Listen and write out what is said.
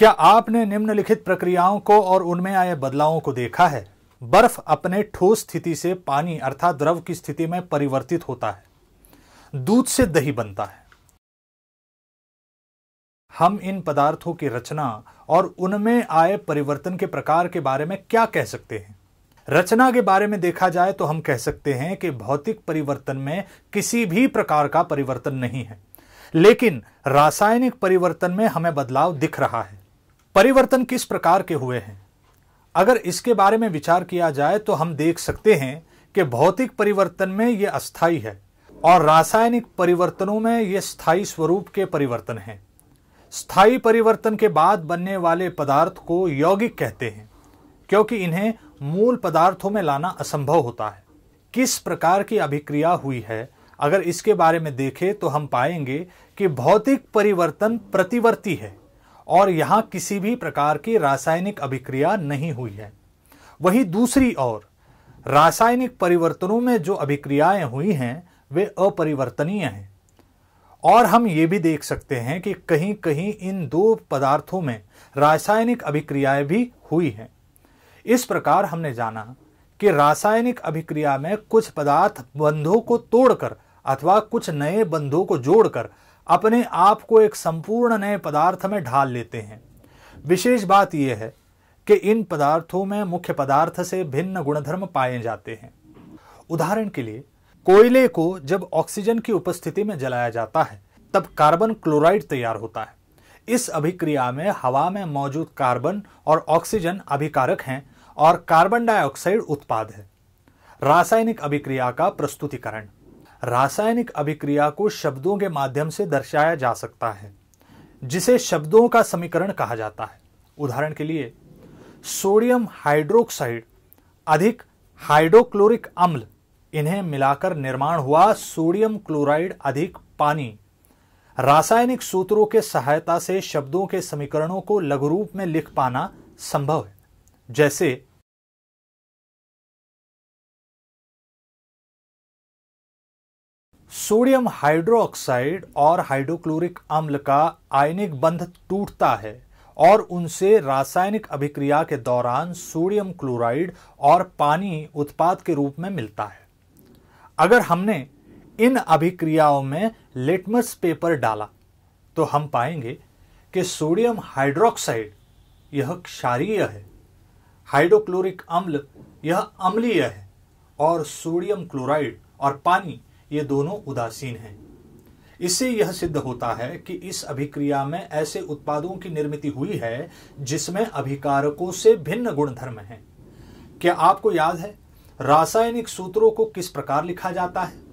क्या आपने निम्नलिखित प्रक्रियाओं को और उनमें आए बदलावों को देखा है बर्फ अपने ठोस स्थिति से पानी अर्थात द्रव की स्थिति में परिवर्तित होता है दूध से दही बनता है हम इन पदार्थों की रचना और उनमें आए परिवर्तन के प्रकार के बारे में क्या कह सकते हैं रचना के बारे में देखा जाए तो हम कह सकते हैं कि भौतिक परिवर्तन में किसी भी प्रकार का परिवर्तन नहीं है लेकिन रासायनिक परिवर्तन में हमें बदलाव दिख रहा है परिवर्तन किस प्रकार के हुए हैं अगर इसके बारे में विचार किया जाए तो हम देख सकते हैं कि भौतिक परिवर्तन में ये अस्थाई है और रासायनिक परिवर्तनों में ये स्थायी स्वरूप के परिवर्तन हैं स्थायी परिवर्तन के बाद बनने वाले पदार्थ को यौगिक कहते हैं क्योंकि इन्हें मूल पदार्थों में लाना असंभव होता है किस प्रकार की अभिक्रिया हुई है अगर इसके बारे में देखें तो हम पाएंगे कि भौतिक परिवर्तन प्रतिवर्ती है और यहां किसी भी प्रकार की रासायनिक अभिक्रिया नहीं हुई है वही दूसरी ओर रासायनिक परिवर्तनों में जो अभिक्रियाएं हुई हैं वे अपरिवर्तनीय हैं और हम ये भी देख सकते हैं कि कहीं कहीं इन दो पदार्थों में रासायनिक अभिक्रियाएं भी हुई हैं इस प्रकार हमने जाना कि रासायनिक अभिक्रिया में कुछ पदार्थ बंधों को तोड़कर अथवा कुछ नए बंधों को जोड़कर अपने आप को एक संपूर्ण नए पदार्थ में ढाल लेते हैं विशेष बात यह है कि इन पदार्थों में मुख्य पदार्थ से भिन्न गुणधर्म पाए जाते हैं उदाहरण के लिए कोयले को जब ऑक्सीजन की उपस्थिति में जलाया जाता है तब कार्बन क्लोराइड तैयार होता है इस अभिक्रिया में हवा में मौजूद कार्बन और ऑक्सीजन अभिकारक हैं और कार्बन डाइऑक्साइड उत्पाद है रासायनिक अभिक्रिया का प्रस्तुतिकरण रासायनिक अभिक्रिया को शब्दों के माध्यम से दर्शाया जा सकता है जिसे शब्दों का समीकरण कहा जाता है उदाहरण के लिए सोडियम हाइड्रोक्साइड अधिक हाइड्रोक्लोरिक अम्ल इन्हें मिलाकर निर्माण हुआ सोडियम क्लोराइड अधिक पानी रासायनिक सूत्रों के सहायता से शब्दों के समीकरणों को लघु रूप में लिख पाना संभव है जैसे सोडियम हाइड्रोक्साइड और हाइड्रोक्लोरिक अम्ल का आयनिक बंध टूटता है और उनसे रासायनिक अभिक्रिया के दौरान सोडियम क्लोराइड और पानी उत्पाद के रूप में मिलता है अगर हमने इन अभिक्रियाओं में लेटमस पेपर डाला तो हम पाएंगे कि सोडियम हाइड्रोक्साइड यह क्षारीय है हाइड्रोक्लोरिक अम्ल यह अम्लीय है और सोडियम क्लोराइड और पानी ये दोनों उदासीन हैं इससे यह सिद्ध होता है कि इस अभिक्रिया में ऐसे उत्पादों की निर्मित हुई है जिसमें अभिकारकों से भिन्न गुणधर्म हैं क्या आपको याद है रासायनिक सूत्रों को किस प्रकार लिखा जाता है